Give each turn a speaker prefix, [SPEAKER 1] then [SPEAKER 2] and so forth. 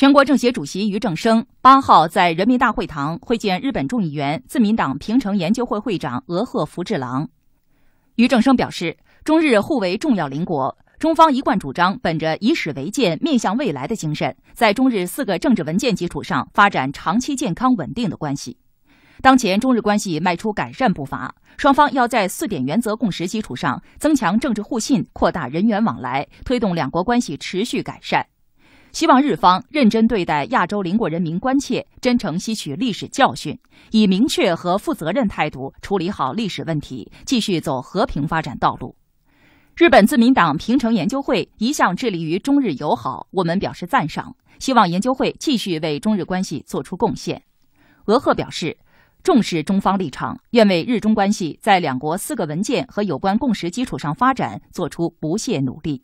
[SPEAKER 1] 全国政协主席俞正声八号在人民大会堂会见日本众议员、自民党平成研究会会长俄贺福治郎。俞正声表示，中日互为重要邻国，中方一贯主张本着以史为鉴、面向未来的精神，在中日四个政治文件基础上发展长期健康稳定的关系。当前，中日关系迈出改善步伐，双方要在四点原则共识基础上增强政治互信，扩大人员往来，推动两国关系持续改善。希望日方认真对待亚洲邻国人民关切，真诚吸取历史教训，以明确和负责任态度处理好历史问题，继续走和平发展道路。日本自民党平成研究会一向致力于中日友好，我们表示赞赏，希望研究会继续为中日关系做出贡献。俄赫表示重视中方立场，愿为日中关系在两国四个文件和有关共识基础上发展做出不懈努力。